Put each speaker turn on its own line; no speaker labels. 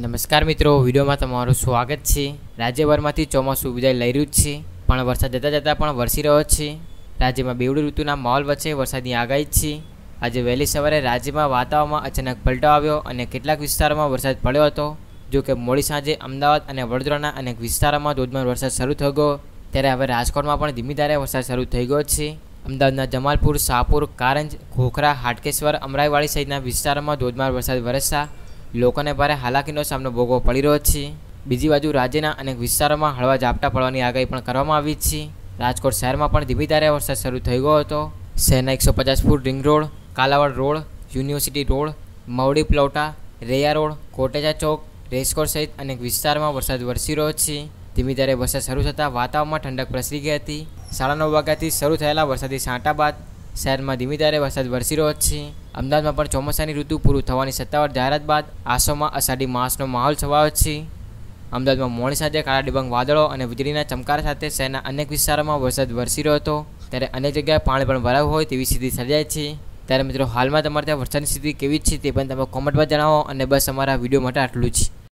નમસ્કાર મિત્રો વિડિયોમાં તમારું સ્વાગત છે રાજેબારમાંથી ચોમાસુ વિજય લઈ રહ્યું છે પણ વરસાદ જેતા જતા પણ વર્ષી રહ્યો છે રાજ્યમાં બેવડ ઋતુના માહોલ વચ્ચે વરસાદની આગાઈ છે આજે વહેલી સવારે રાજ્યમાં વાતાવરણમાં અચાનક પલટો આવ્યો અને કેટલાક વિસ્તારમાં વરસાદ પડ્યો હતો જો કે મોળીસાંજે અમદાવાદ અને વડોદરાના અનેક વિસ્તારોમાં જોધમાર વરસાદ શરૂ થયો ત્યારે હવે રાજકોરમાં પણ ધીમીધારે વરસાદ શરૂ થઈ ગયો છે અમદાવાદના જમાલપુર સાહપુર કારંજ ખોખરા હાટકેશ્વર અમરાઈવાળી સહિતના વિસ્તારોમાં જોધમાર વરસાદ વરસતા લોકોને ભારે હાલાકીનો સામનો ભોગવવો પડી રહ્યો છે બીજી બાજુ રાજ્યના અનેક વિસ્તારોમાં હળવા ઝાપટા પડવાની આગાહી પણ કરવામાં આવી છે રાજકોટ શહેરમાં પણ ધીમી ધારે વરસાદ શરૂ થઈ ગયો હતો શહેરના એકસો પચાસ foot ring road Kalawad road university road Mavdi પ્લોટા રેયા રોડ કોટેજા ચોક રેસકોર સહિત અનેક વિસ્તારમાં વરસાદ વરસી રહ્યો છે ધીમી ધારે વરસાદ શરૂ થતાં વાતાવરણમાં ઠંડક પ્રસરી ગઈ હતી સાડા નવ વાગ્યાથી શરૂ થયેલા વરસાદી સાંટા બાદ સર્માં ધીમીધારે વરસાદ વર્ષી રહ્યો છે અમદાવાદમાં પણ ચોમાસાની ઋતુ પૂરી થવાની સતાવર જ્યારત બાદ આસોમાં આષાઢી માસનો માહોલ છવાવા છે અમદાવાદમાં મોણસા દે કાળા ડિબંગ વાદળો અને વીજળીના ચમકારા સાથે સേന અનેક વિસ્તારોમાં વરસાદ વર્ષી રહ્યો હતો ત્યારે અને જગ્યાએ પાણી પણ ભરાવ હોય તે વિસીધી સરજાય છે ત્યારે મિત્રો હાલમાં તમારા ત્યાં વર્ષાની સ્થિતિ કેવી છે તે પણ તમે કમેન્ટમાં જણાવો અને બસ અમારા વિડિયો માટે આટલું જ